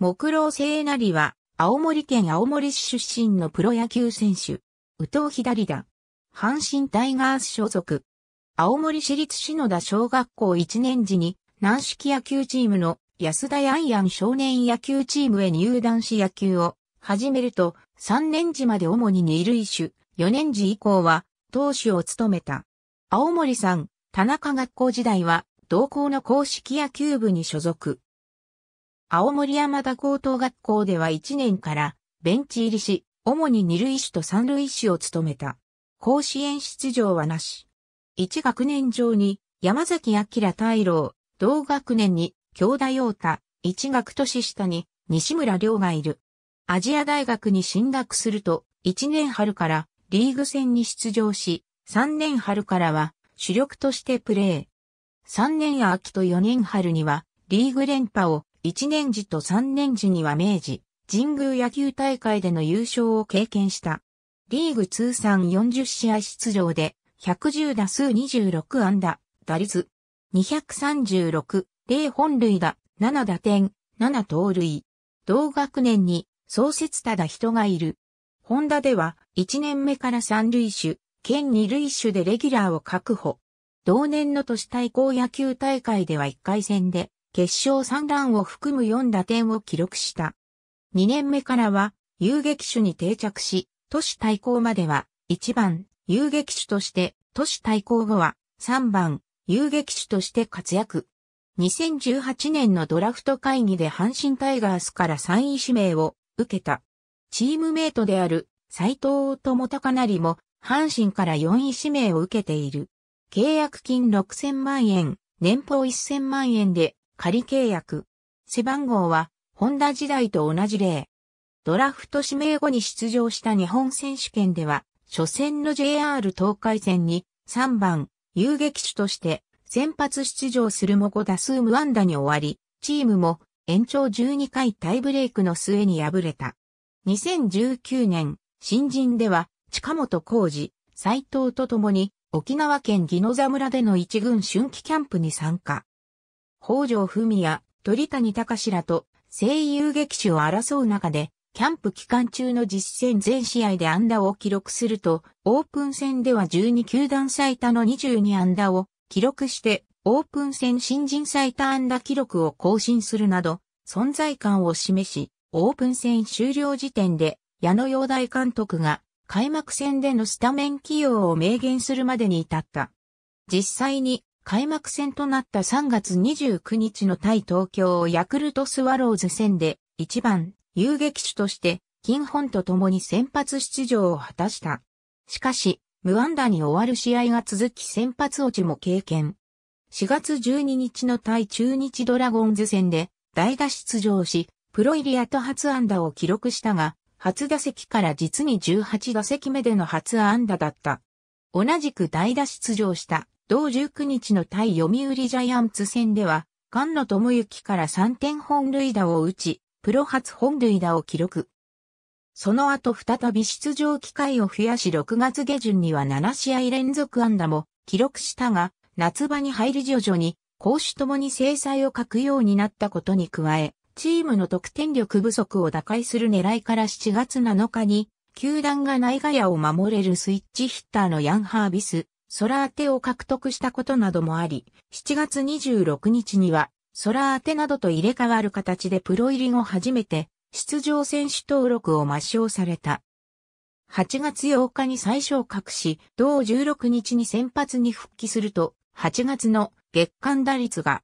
木郎聖成は、青森県青森市出身のプロ野球選手。宇藤左だ。阪神タイガース所属。青森市立篠田小学校1年時に、軟式野球チームの安田ヤンヤン少年野球チームへ入団し野球を始めると、3年時まで主に二塁手、4年時以降は投手を務めた。青森さん、田中学校時代は、同校の公式野球部に所属。青森山田高等学校では1年からベンチ入りし、主に二類士と三類士を務めた。甲子園出場はなし。1学年上に山崎明太郎、同学年に京田陽太、1学年下に西村亮がいる。アジア大学に進学すると、1年春からリーグ戦に出場し、3年春からは主力としてプレー。3年秋と4年春にはリーグ連覇を1年時と3年時には明治、神宮野球大会での優勝を経験した。リーグ通算40試合出場で、110打数26安打、打率、236、0本塁打、7打点、7盗塁。同学年に創設ただ人がいる。ホンダでは1年目から三塁手、兼二塁手でレギュラーを確保。同年の都市対抗野球大会では1回戦で決勝3ランを含む4打点を記録した。2年目からは遊撃手に定着し、都市対抗までは1番遊撃手として、都市対抗後は3番遊撃手として活躍。2018年のドラフト会議で阪神タイガースから3位指名を受けた。チームメイトである斎藤智隆成も阪神から4位指名を受けている。契約金6000万円、年俸1000万円で仮契約。背番号は、ホンダ時代と同じ例。ドラフト指名後に出場した日本選手権では、初戦の JR 東海戦に3番、遊撃手として先発出場するも5打数無安打に終わり、チームも延長12回タイブレイクの末に敗れた。2019年、新人では近本浩二、斎藤と共に沖縄県宜野座村での一軍春季キャンプに参加。北条文也、鳥谷隆らと声優劇種を争う中で、キャンプ期間中の実戦全試合で安打を記録すると、オープン戦では12球団最多の22安打を記録して、オープン戦新人最多安打記録を更新するなど、存在感を示し、オープン戦終了時点で、矢野陽大監督が開幕戦でのスタメン起用を明言するまでに至った。実際に開幕戦となった3月29日の対東京ヤクルトスワローズ戦で1番遊撃手として金本と共に先発出場を果たした。しかし、無安打に終わる試合が続き先発落ちも経験。4月12日の対中日ドラゴンズ戦で代打出場し、プロイリアと初安打を記録したが、初打席から実に18打席目での初安打だった。同じく代打出場した同19日の対読売ジャイアンツ戦では、菅野智之から3点本塁打を打ち、プロ初本塁打を記録。その後再び出場機会を増やし6月下旬には7試合連続安打も記録したが、夏場に入り徐々に攻守ともに制裁を欠くようになったことに加え、チームの得点力不足を打開する狙いから7月7日に、球団が内外野を守れるスイッチヒッターのヤン・ハービス、ソラーテを獲得したことなどもあり、7月26日には、ソラーテなどと入れ替わる形でプロ入り後初めて、出場選手登録を抹消された。8月8日に最小格し、同16日に先発に復帰すると、8月の月間打率が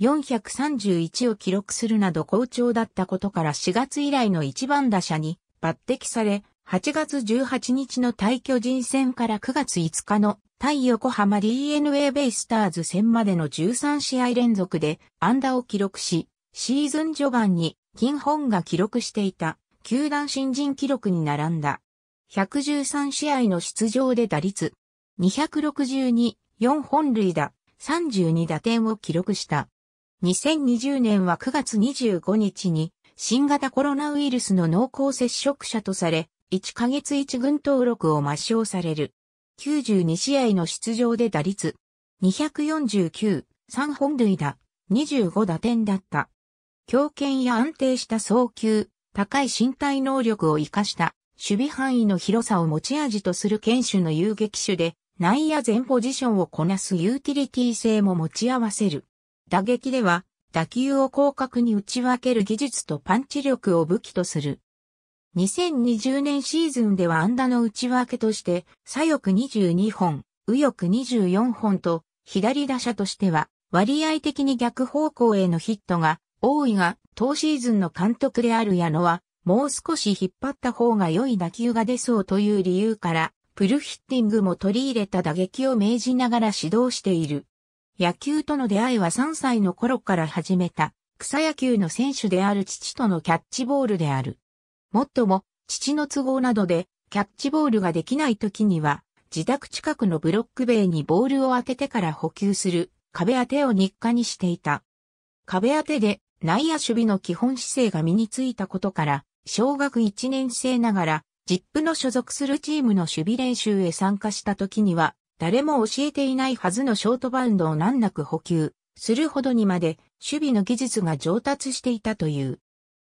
431を記録するなど好調だったことから4月以来の一番打者に抜擢され、8月18日の対去人戦から9月5日の対横浜 DNA ベイスターズ戦までの13試合連続で安打を記録し、シーズン序盤に金本が記録していた球団新人記録に並んだ。113試合の出場で打率262、4本塁打、32打点を記録した。2020年は9月25日に新型コロナウイルスの濃厚接触者とされ、1ヶ月1軍登録を抹消される。92試合の出場で打率249、3本塁打、25打点だった。強肩や安定した送球、高い身体能力を活かした守備範囲の広さを持ち味とする犬種の遊撃手で、内野全ポジションをこなすユーティリティ性も持ち合わせる。打撃では、打球を広角に打ち分ける技術とパンチ力を武器とする。2020年シーズンでは安打の内訳として、左翼22本、右翼24本と、左打者としては、割合的に逆方向へのヒットが多いが、当シーズンの監督である矢野は、もう少し引っ張った方が良い打球が出そうという理由から、プルヒッティングも取り入れた打撃を命じながら指導している。野球との出会いは3歳の頃から始めた、草野球の選手である父とのキャッチボールである。もっとも、父の都合などで、キャッチボールができない時には、自宅近くのブロック塀にボールを当ててから補給する、壁当てを日課にしていた。壁当てで、内野守備の基本姿勢が身についたことから、小学1年生ながら、ジップの所属するチームの守備練習へ参加した時には、誰も教えていないはずのショートバウンドを難なく補給するほどにまで守備の技術が上達していたという。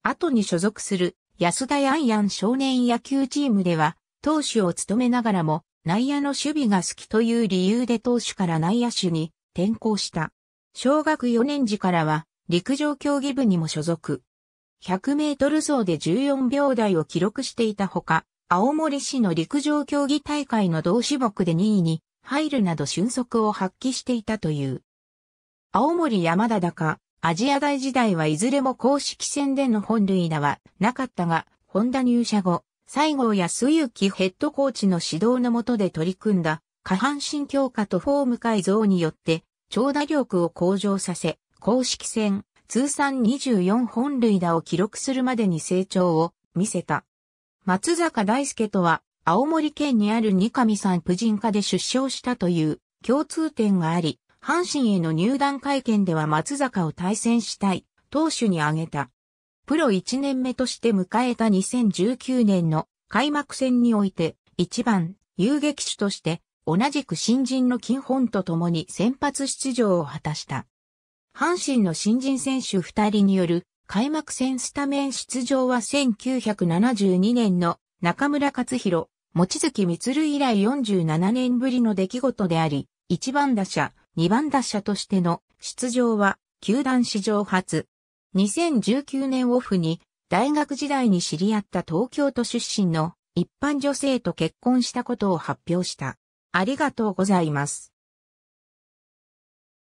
後に所属する安田ヤンヤン少年野球チームでは、投手を務めながらも、内野の守備が好きという理由で投手から内野手に転向した。小学4年時からは、陸上競技部にも所属。100メートル走で14秒台を記録していたほか、青森市の陸上競技大会の同種目で2位に入るなど俊足を発揮していたという。青森山田高、アジア大時代はいずれも公式戦での本類打はなかったが、本田入社後、西郷や水幸ヘッドコーチの指導の下で取り組んだ下半身強化とフォーム改造によって、長打力を向上させ、公式戦通算24本類打を記録するまでに成長を見せた。松坂大輔とは、青森県にある二上産婦人科で出生したという共通点があり、阪神への入団会見では松坂を対戦したい、投手に挙げた。プロ1年目として迎えた2019年の開幕戦において、1番、遊撃手として、同じく新人の金本と共に先発出場を果たした。阪神の新人選手2人による開幕戦スタメン出場は1972年の中村克弘、望月光以来47年ぶりの出来事であり、1番打者、2番打者としての出場は球団史上初。2019年オフに大学時代に知り合った東京都出身の一般女性と結婚したことを発表した。ありがとうございます。